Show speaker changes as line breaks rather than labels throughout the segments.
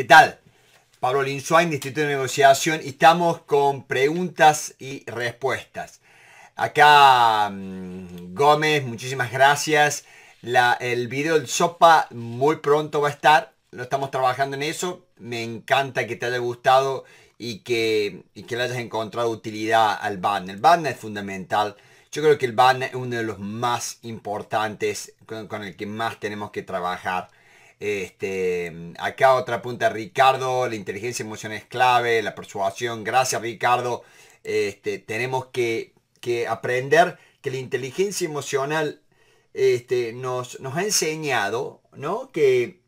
¿Qué tal? Pablo Linsuain, Instituto de Negociación, y estamos con preguntas y respuestas. Acá mm, Gómez, muchísimas gracias. La, el video del sopa muy pronto va a estar. Lo estamos trabajando en eso. Me encanta que te haya gustado y que, y que le hayas encontrado utilidad al banner. El banner es fundamental. Yo creo que el banner es uno de los más importantes con, con el que más tenemos que trabajar este, acá otra punta, Ricardo, la inteligencia emocional es clave, la persuasión, gracias Ricardo. Este, tenemos que, aprender que la inteligencia emocional este, nos, ha enseñado ¿no? que,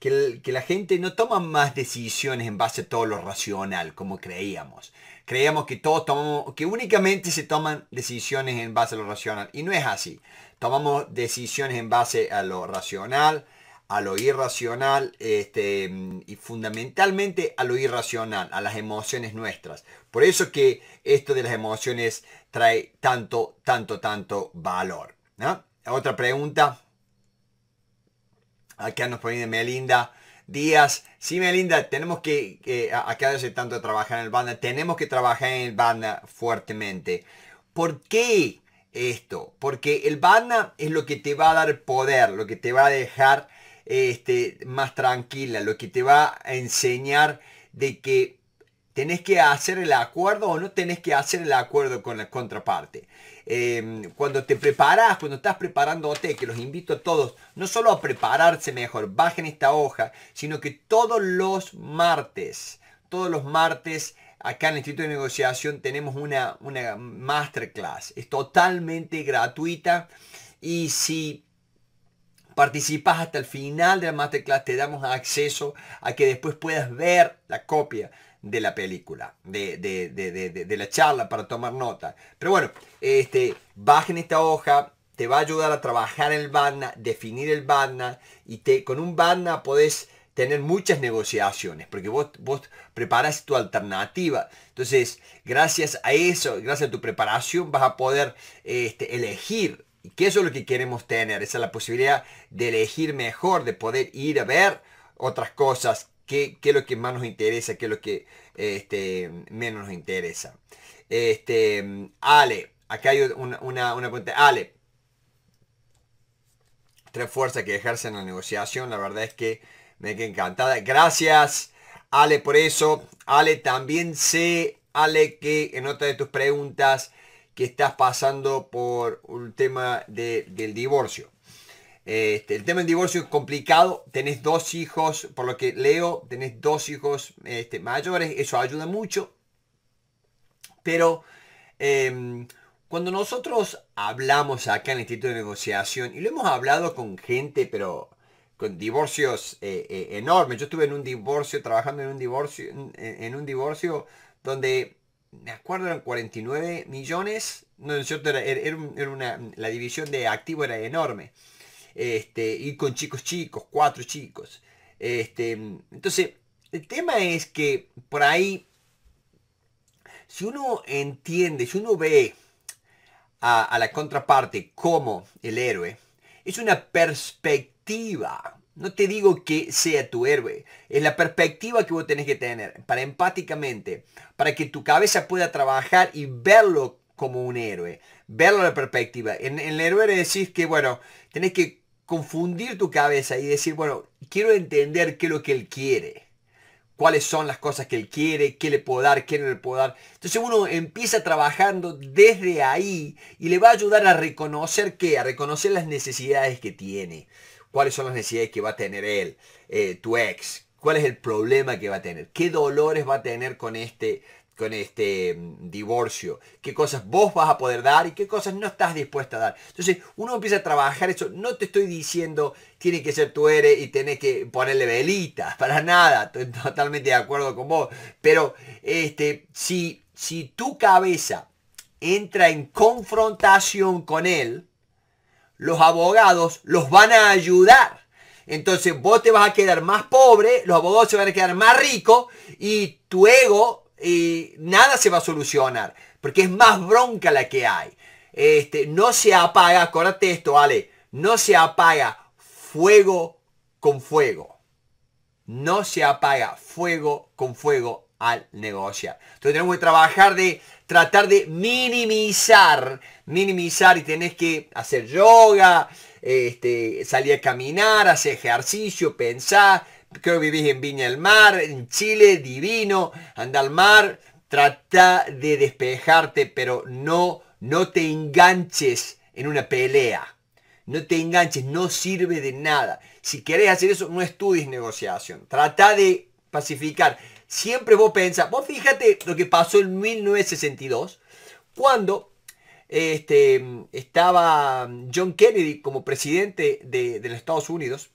que, la gente no toma más decisiones en base a todo lo racional, como creíamos. Creíamos que, todos tomamos, que únicamente se toman decisiones en base a lo racional. Y no es así. Tomamos decisiones en base a lo racional, a lo irracional este, y fundamentalmente a lo irracional, a las emociones nuestras. Por eso que esto de las emociones trae tanto, tanto, tanto valor. ¿no? Otra pregunta. Acá nos pone Melinda Díaz. Sí, Melinda, tenemos que, acá hace tanto trabajar en el banda, tenemos que trabajar en el banda fuertemente. ¿Por qué esto? Porque el banda es lo que te va a dar poder, lo que te va a dejar este, más tranquila, lo que te va a enseñar de que tenés que hacer el acuerdo o no tenés que hacer el acuerdo con la contraparte. Em, cuando te preparas, cuando estás preparándote, que los invito a todos, no solo a prepararse mejor, bajen esta hoja, sino que todos los martes, todos los martes, acá en el Instituto de Negociación tenemos una, una masterclass. Es totalmente gratuita y si participas hasta el final de la masterclass, te damos acceso a que después puedas ver la copia de la película, de, la charla para tomar nota. Pero bueno, este, bajen esta hoja, te va a ayudar a trabajar el Banner, definir el Batna y te, con un Banner podés tener muchas negociaciones, porque vos, vos preparas tu alternativa. Entonces, gracias a eso, gracias a tu preparación, vas a poder este, elegir que eso es lo que queremos tener, esa es la posibilidad de elegir mejor, de poder ir a ver otras cosas, qué, es lo que más nos interesa, qué es lo que este, menos nos interesa. Este, Ale, acá hay una, una, pregunta. Ale, tres fuerzas que ejercen la negociación, la verdad es que me queda encantada. Gracias, Ale, por eso. Ale, también sé, Ale, que en otra de tus preguntas que estás pasando por un tema del divorcio. Este, el tema del divorcio es complicado, tenés dos hijos, por lo que leo, tenés dos hijos este, mayores, eso ayuda mucho, pero em, cuando nosotros hablamos acá en el Instituto de Negociación, y lo hemos hablado con gente, pero con divorcios eh, eh, enormes, yo estuve en un divorcio, trabajando en un divorcio, en un divorcio donde me acuerdo, eran 49 millones. No, es era, era, una, la división de activo era enorme. Este, y con chicos chicos, cuatro chicos. Este, entonces, el tema es que por ahí, si uno entiende, si uno ve a la contraparte como el héroe, es una perspectiva no te digo que sea tu héroe. Es la perspectiva que vos tenés que tener para empáticamente, para que tu cabeza pueda trabajar y verlo como un héroe. Verlo en la perspectiva. En, el héroe decís que, bueno, tenés que confundir tu cabeza y decir, bueno, quiero entender qué es lo que él quiere. Cuáles son las cosas que él quiere, qué le puedo dar, qué no le puedo dar. Entonces uno empieza trabajando desde ahí y le va a ayudar a reconocer qué, a reconocer las necesidades que tiene cuáles son las necesidades que va a tener él, eh, tu ex, cuál es el problema que va a tener, qué dolores va a tener con este, con este mm, divorcio, qué cosas vos vas a poder dar y qué cosas no estás dispuesta a dar. Entonces uno empieza a trabajar eso, no te estoy diciendo tiene que ser tu eres y tenés que ponerle velitas, para nada, estoy totalmente de acuerdo con vos, pero este, si, si tu cabeza entra en confrontación con él, los abogados los van a ayudar. Entonces vos te vas a quedar más pobre, los abogados se van a quedar más ricos y tu ego y nada se va a solucionar. Porque es más bronca la que hay. Este, no se apaga, acuérdate esto, vale, no se apaga fuego con fuego. No se apaga fuego con fuego al negociar. Entonces tenemos que trabajar de tratar de minimizar, minimizar y tenés que hacer yoga, este, salir a caminar, hacer ejercicio, pensar. Creo que vivís en Viña del Mar, en Chile, divino, anda al mar, trata de despejarte, pero no, no te enganches en una pelea. No te enganches, no sirve de nada. Si querés hacer eso, no estudies negociación. Trata de pacificar siempre vos pensás, vos fíjate lo que pasó en 1962, cuando este, estaba John Kennedy como presidente de, los Estados Unidos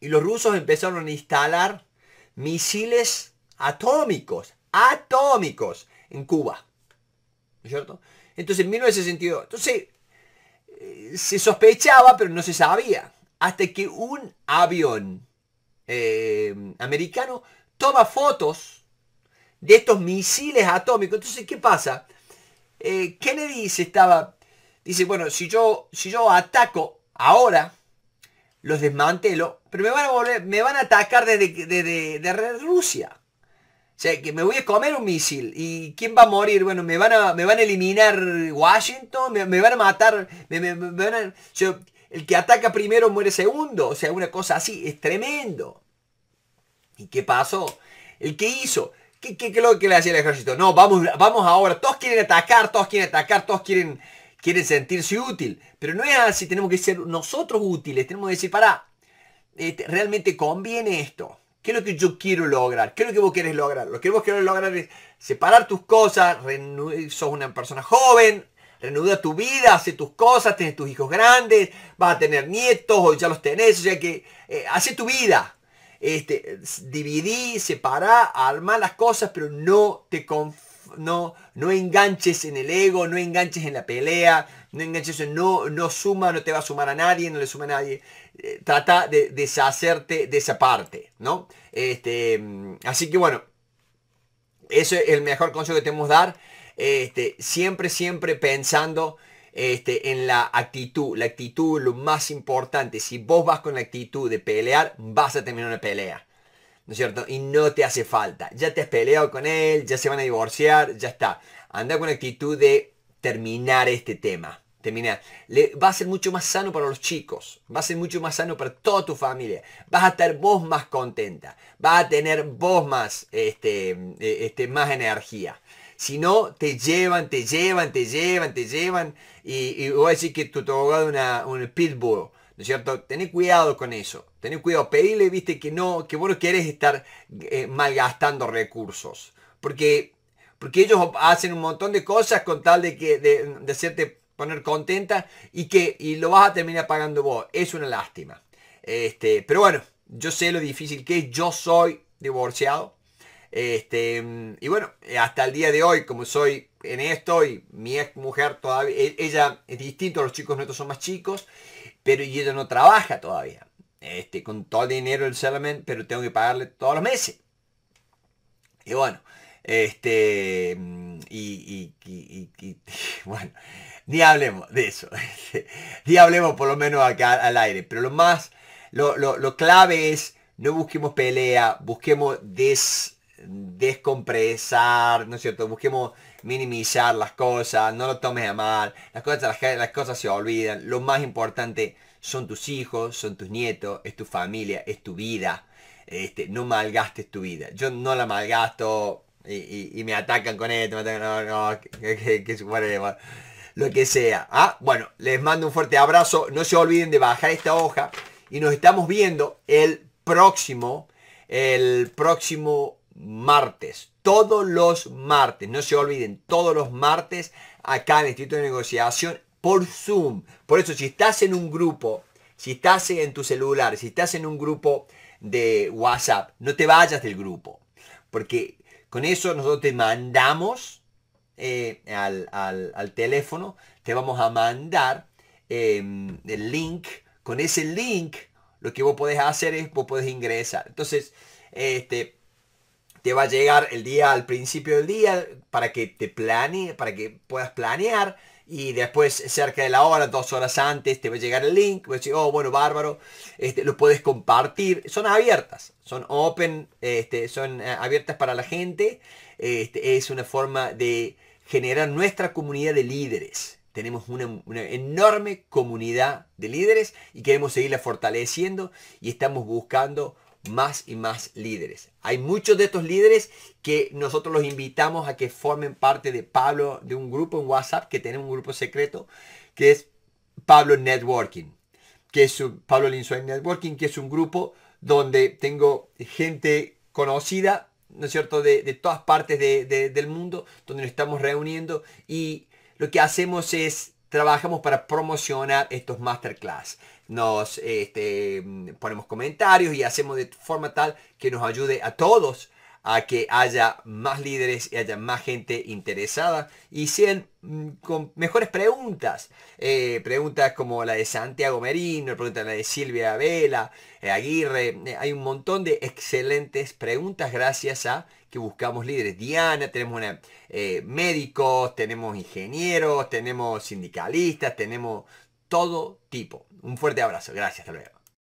y los rusos empezaron a instalar misiles atómicos, atómicos en Cuba. ¿No es cierto? Entonces, en 1962. Entonces, eh, se sospechaba, pero no se sabía. Hasta que un avión eh, americano toma fotos de estos misiles atómicos. Entonces, ¿qué pasa? Eh, Kennedy dice? estaba, dice, bueno, si yo, si yo ataco ahora, los desmantelo, pero me van a, volver, me van a atacar desde, Rusia. O sea, que me voy a comer un misil. ¿Y quién va a morir? Bueno, me van a, me van a eliminar Washington, me, van a matar, me, van el que ataca primero muere segundo. O sea, una cosa así, es tremendo. ¿Y qué pasó? ¿El qué hizo? ¿Qué, lo que le hacía el ejército? No, vamos, vamos ahora, todos quieren atacar, todos quieren atacar, todos quieren, quieren sentirse útil. Pero no es así, tenemos que ser nosotros útiles, tenemos que decir, para, este, realmente conviene esto. ¿Qué es lo que yo quiero lograr? ¿Qué es lo que vos querés lograr? Lo que vos querés lograr es separar tus cosas, sos una persona joven, renuda tu vida, hace tus cosas, Tienes tus hijos grandes, vas a tener nietos o ya los tenés, o sea que eh, hace tu vida este, dividí, separá, las cosas, pero no te no, no enganches en el ego, no enganches en la pelea, no enganches no, no suma, no te va a sumar a nadie, no le suma a nadie. Eh, trata de deshacerte de esa parte, ¿no? Este, mm, así que bueno, eso es el mejor consejo que te dar. Este, siempre, siempre pensando este, en la actitud. La actitud lo más importante. Si vos vas con la actitud de pelear, vas a terminar una pelea. ¿No es cierto? Y no te hace falta. Ya te has peleado con él, ya se van a divorciar, ya está. Anda con la actitud de terminar este tema. Terminar. Le, va a ser mucho más sano para los chicos. Va a ser mucho más sano para toda tu familia. Vas a estar vos más contenta. Vas a tener vos más, este, e, este, más energía. Si no, te llevan, te llevan, te llevan, te llevan. Y, voy a decir que tu abogado es un pitbull. ¿no es cierto? Tener cuidado con eso, tener cuidado, pedirle, viste, que no, que vos no querés estar eh, malgastando recursos, porque, porque ellos hacen un montón de cosas con tal de, que, hacerte poner contenta y que lo vas a terminar pagando vos, es una lástima. Este, pero bueno, yo sé lo difícil que es, yo soy divorciado, este, y bueno, hasta el día de hoy, como soy en esto y mi ex mujer todavía, e, ella es distinto, los chicos nuestros son más chicos, pero y ella no trabaja todavía. Este, con todo el dinero del settlement, pero tengo que pagarle todos los meses. Y bueno, este, y, bueno, ni hablemos de eso, este, ni hablemos por lo menos acá al aire, pero lo más, lo, lo clave es, no busquemos pelea, busquemos des descompresar, ¿no es cierto? Busquemos minimizar las cosas, no lo tomes a mal, las cosas, las, cosas se olvidan, lo más importante son tus hijos, son tus nietos, es tu familia, es tu vida. Este, no malgastes tu vida. Yo no la malgasto y, me atacan con esto, no, no, que, lo que sea. Ah, bueno, les mando un fuerte abrazo. No se olviden de bajar esta hoja y nos estamos viendo el próximo, el próximo martes, todos los martes, no se olviden, todos los martes acá en el Instituto de Negociación por Zoom. Por eso, si estás en un grupo, si estás en tu celular, si estás en un grupo de WhatsApp, no te vayas del grupo, porque con eso nosotros te mandamos eh, al, al, teléfono, te vamos a mandar em, el link. Con ese link, lo que vos podés hacer es, vos podés ingresar. Entonces, este, te va a llegar el día al principio del día para que te planee para que puedas planear y después cerca de la hora, dos horas antes, te va a llegar el link, oh, bueno, bárbaro, este, lo puedes compartir, son abiertas, son open, este, son eh, abiertas para la gente, este, es una forma de generar nuestra comunidad de líderes. Tenemos una enorme comunidad de líderes y queremos seguirla fortaleciendo y estamos buscando más y más líderes. Hay muchos de estos líderes que nosotros los invitamos a que formen parte de Pablo, de un grupo en WhatsApp, que tenemos un grupo secreto, que es Pablo Networking, que es un, Pablo Networking, que es un grupo donde tengo gente conocida, ¿no es cierto?, de, todas partes del mundo, donde nos estamos reuniendo y lo que hacemos es, trabajamos para promocionar estos masterclass nos este, ponemos comentarios y hacemos de forma tal que nos ayude a todos a que haya más líderes y haya más gente interesada y sean mm, con mejores preguntas. Eh, preguntas como la de Santiago Merino, preguntas la de Silvia Vela, eh, Aguirre. Eh, hay un montón de excelentes preguntas gracias a que buscamos líderes. Diana, tenemos médicos, tenemos ingenieros, tenemos sindicalistas, tenemos todo tipo. Un fuerte abrazo. Gracias, hasta luego.